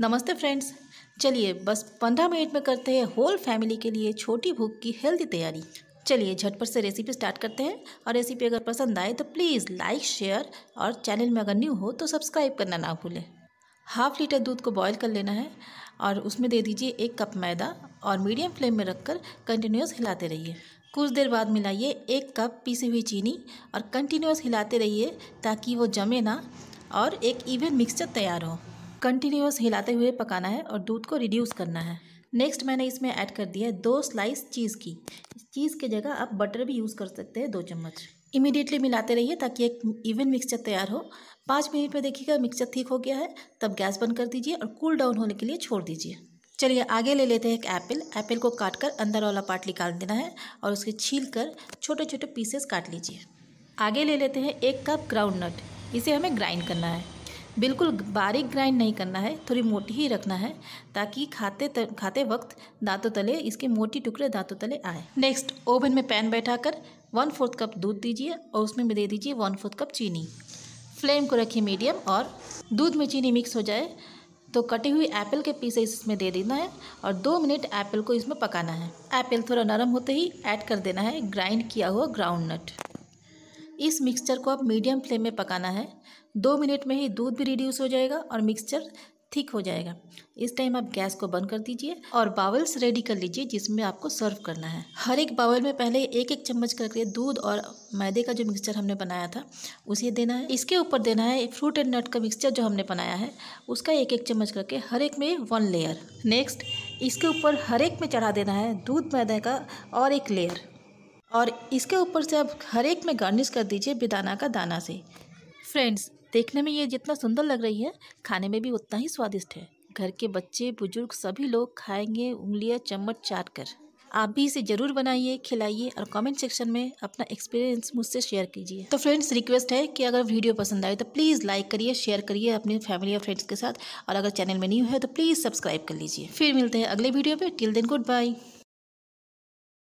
नमस्ते फ्रेंड्स चलिए बस पंद्रह मिनट में करते हैं होल फैमिली के लिए छोटी भूख की हेल्दी तैयारी चलिए झटपट से रेसिपी स्टार्ट करते हैं और रेसिपी अगर पसंद आए तो प्लीज़ लाइक शेयर और चैनल में अगर न्यू हो तो सब्सक्राइब करना ना भूलें हाफ लीटर दूध को बॉईल कर लेना है और उसमें दे दीजिए एक कप मैदा और मीडियम फ्लेम में रखकर कंटिन्यूस हिलाते रहिए कुछ देर बाद मिलाइए एक कप पीसी हुई चीनी और कंटिन्यूस हिलाते रहिए ताकि वो जमे ना और एक इवन मिक्सचर तैयार हो कंटिन्यूस हिलाते हुए पकाना है और दूध को रिड्यूस करना है नेक्स्ट मैंने इसमें ऐड कर दिया है दो स्लाइस चीज़ की चीज़ की जगह आप बटर भी यूज़ कर सकते हैं दो चम्मच इमीडिएटली मिलाते रहिए ताकि एक इवन मिक्सचर तैयार हो पाँच मिनट में देखिएगा मिक्सचर ठीक हो गया है तब गैस बंद कर दीजिए और कूल डाउन होने के लिए छोड़ दीजिए चलिए आगे ले लेते हैं एक एप्पल एप्पल को काट कर अंदर वाला पार्ट निकाल देना है और उसके छील कर छोटे छोटे पीसेस काट लीजिए आगे ले लेते हैं एक कप ग्राउंड नट इसे हमें ग्राइंड करना है बिल्कुल बारीक ग्राइंड नहीं करना है थोड़ी मोटी ही रखना है ताकि खाते तर, खाते वक्त दांतों तले इसके मोटी टुकड़े दांतों तले आए नेक्स्ट ओवन में पैन बैठाकर वन फोर्थ कप दूध दीजिए और उसमें दे दीजिए वन फोर्थ कप चीनी फ्लेम को रखिए मीडियम और दूध में चीनी मिक्स हो जाए तो कटी हुई एप्पल के पीसेस इसमें दे देना है और दो मिनट एप्पल को इसमें पकाना है एप्पल थोड़ा नरम होते ही ऐड कर देना है ग्राइंड किया हुआ ग्राउंड नट इस मिक्सचर को अब मीडियम फ्लेम में पकाना है दो मिनट में ही दूध भी रिड्यूस हो जाएगा और मिक्सचर थिक हो जाएगा इस टाइम आप गैस को बंद कर दीजिए और बावल्स रेडी कर लीजिए जिसमें आपको सर्व करना है हर एक बावल में पहले एक एक चम्मच करके दूध और मैदे का जो मिक्सचर हमने बनाया था उसे देना है इसके ऊपर देना है फ्रूट एंड नट का मिक्सचर जो हमने बनाया है उसका एक एक चम्मच करके हर एक में वन लेयर नेक्स्ट इसके ऊपर हर एक में चढ़ा देना है दूध मैदे का और एक लेयर और इसके ऊपर से आप हर एक में गार्निश कर दीजिए बेदाना का दाना से फ्रेंड्स देखने में ये जितना सुंदर लग रही है खाने में भी उतना ही स्वादिष्ट है घर के बच्चे बुजुर्ग सभी लोग खाएंगे उंगलियाँ चम्मच चाट कर आप भी इसे ज़रूर बनाइए खिलाइए और कमेंट सेक्शन में अपना एक्सपीरियंस मुझसे शेयर कीजिए तो फ्रेंड्स रिक्वेस्ट है कि अगर वीडियो पसंद आए तो प्लीज़ लाइक करिए शेयर करिए अपनी फैमिली और फ्रेंड्स के साथ और अगर चैनल में न्यू है तो प्लीज़ सब्सक्राइब कर लीजिए फिर मिलते हैं अगले वीडियो पर टिल देन गुड बाय